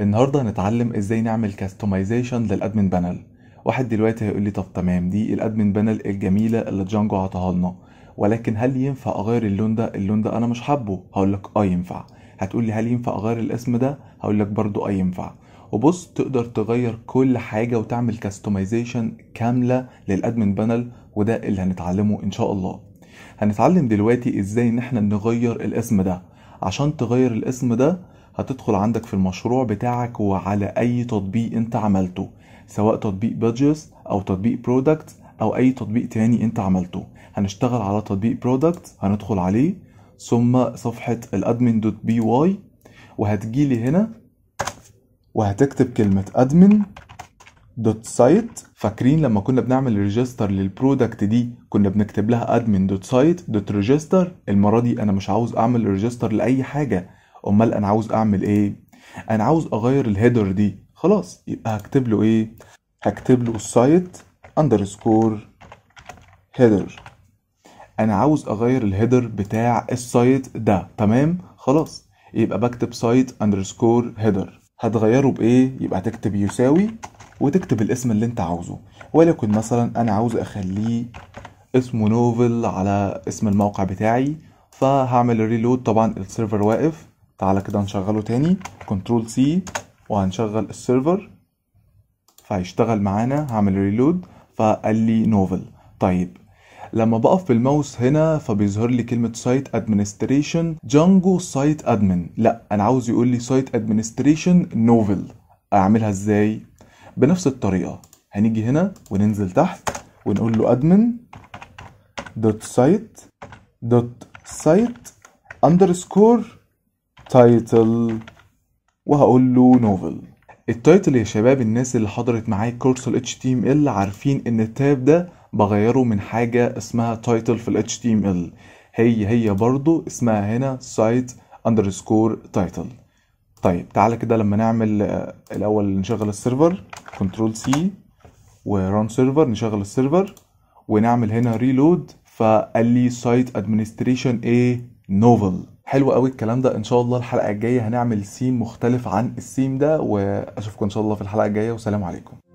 النهارده هنتعلم ازاي نعمل كاستمايزيشن للادمن بانل واحد دلوقتي هيقول لي طب تمام دي الادمن بانل الجميله اللي جانجو عطاها لنا ولكن هل ينفع اغير اللون ده اللون ده انا مش حابه هقول لك اه ينفع هتقول لي هل ينفع اغير الاسم ده هقول لك برضو اه ينفع وبص تقدر تغير كل حاجه وتعمل كاستمايزيشن كامله للادمن بانل وده اللي هنتعلمه ان شاء الله هنتعلم دلوقتي ازاي ان احنا نغير الاسم ده عشان تغير الاسم ده هتدخل عندك في المشروع بتاعك وعلى اي تطبيق انت عملته سواء تطبيق بادجز او تطبيق برودكت او اي تطبيق تاني انت عملته هنشتغل على تطبيق برودكت هندخل عليه ثم صفحة الادمن دوت بي واي وهتجيلي هنا وهتكتب كلمة ادمن دوت سايت فاكرين لما كنا بنعمل ريجستر للبرودكت دي كنا بنكتب لها ادمن دوت سايت دوت ريجستر المرة دي انا مش عاوز اعمل ريجستر لاي حاجة امال انا عاوز اعمل ايه انا عاوز اغير الهيدر دي خلاص يبقى هكتب له ايه هكتب له السايت اندرسكور هيدر انا عاوز اغير الهيدر بتاع السايت ده تمام خلاص يبقى بكتب سايت اندرسكور هيدر هتغيره بايه يبقى تكتب يساوي وتكتب الاسم اللي انت عاوزه ولكن مثلا انا عاوز اخليه اسمه نوفل على اسم الموقع بتاعي فهعمل ريلود طبعا السيرفر واقف تعالى كده نشغله تاني كنترول سي وهنشغل السيرفر فهيشتغل معانا هعمل ريلود فقال لي نوفل طيب لما بقف بالماوس هنا فبيظهر لي كلمة سايت ادمنستريشن جانجو سايت ادمن لا انا عاوز يقول لي سايت ادمنستريشن نوفل اعملها ازاي بنفس الطريقة هنيجي هنا وننزل تحت ونقول له ادمن دوت سايت دوت سايت اندرسكور تايتل وهقول له نوفل التايتل يا شباب الناس اللي حضرت معايا كورس ال HTML عارفين ان التاب ده بغيره من حاجة اسمها تايتل في ال HTML هي هي برضو اسمها هنا سايت اندرسكور تايتل طيب تعالى كده لما نعمل آه، الاول نشغل السيرفر كنترول سي وران سيرفر نشغل السيرفر ونعمل هنا ريلود فقال لي سايت ادمنستريشن ايه نوفل حلو قوي الكلام ده ان شاء الله الحلقه الجايه هنعمل سيم مختلف عن السيم ده واشوفكم ان شاء الله في الحلقه الجايه وسلام عليكم